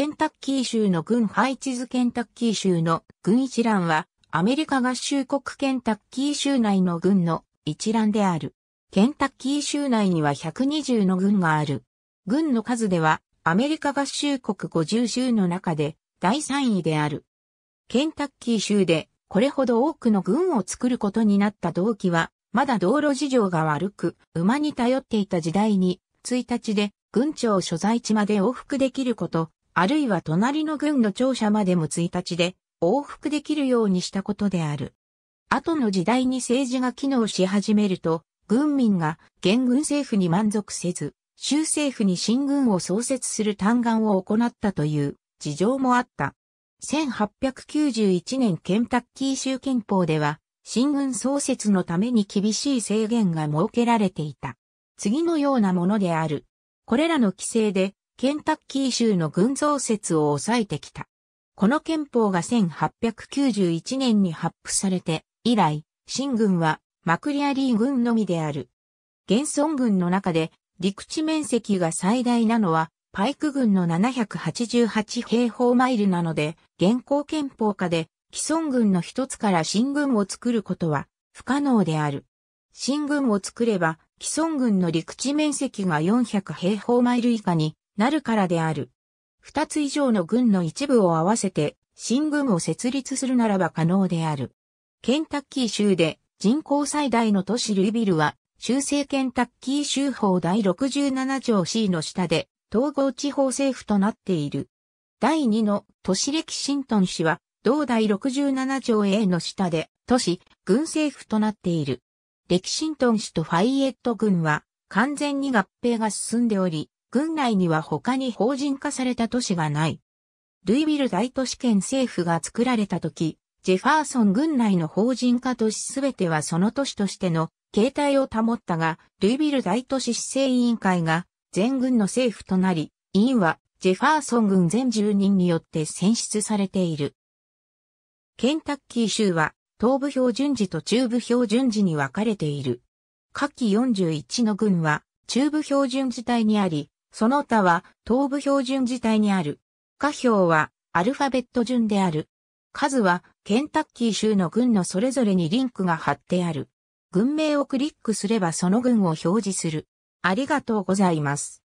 ケンタッキー州の軍配置図ケンタッキー州の軍一覧は、アメリカ合衆国ケンタッキー州内の軍の一覧である。ケンタッキー州内には120の軍がある。軍の数では、アメリカ合衆国50州の中で第3位である。ケンタッキー州でこれほど多くの軍を作ることになった動機は、まだ道路事情が悪く、馬に頼っていた時代に、1日で軍庁所在地まで往復できること、あるいは隣の軍の庁舎までも1日で往復できるようにしたことである。後の時代に政治が機能し始めると、軍民が元軍政府に満足せず、州政府に新軍を創設する嘆願を行ったという事情もあった。1891年ケンタッキー州憲法では、新軍創設のために厳しい制限が設けられていた。次のようなものである。これらの規制でケンタッキー州の軍増設を抑えてきた。この憲法が1891年に発布されて、以来、新軍はマクリアリー軍のみである。現村軍の中で陸地面積が最大なのはパイク軍の788平方マイルなので、現行憲法下で既存軍の一つから新軍を作ることは不可能である。新軍を作れば既存軍の陸地面積が400平方マイル以下になるからである。二つ以上の軍の一部を合わせて、新軍を設立するならば可能である。ケンタッキー州で人口最大の都市ルイビルは、州政ケンタッキー州法第67条 C の下で、統合地方政府となっている。第2の都市歴シントン市は、同第67条 A の下で、都市、軍政府となっている。歴シントン市とファイエット軍は、完全に合併が進んでおり、郡内には他に法人化された都市がない。ルイビル大都市圏政府が作られた時、ジェファーソン郡内の法人化都市すべてはその都市としての形態を保ったが、ルイビル大都市市政委員会が全郡の政府となり、委員はジェファーソン郡全住人によって選出されている。ケンタッキー州は東部標準時と中部標準時に分かれている。下記41の郡は中部標準時帯にあり、その他は東部標準自体にある。下表はアルファベット順である。数はケンタッキー州の軍のそれぞれにリンクが貼ってある。軍名をクリックすればその軍を表示する。ありがとうございます。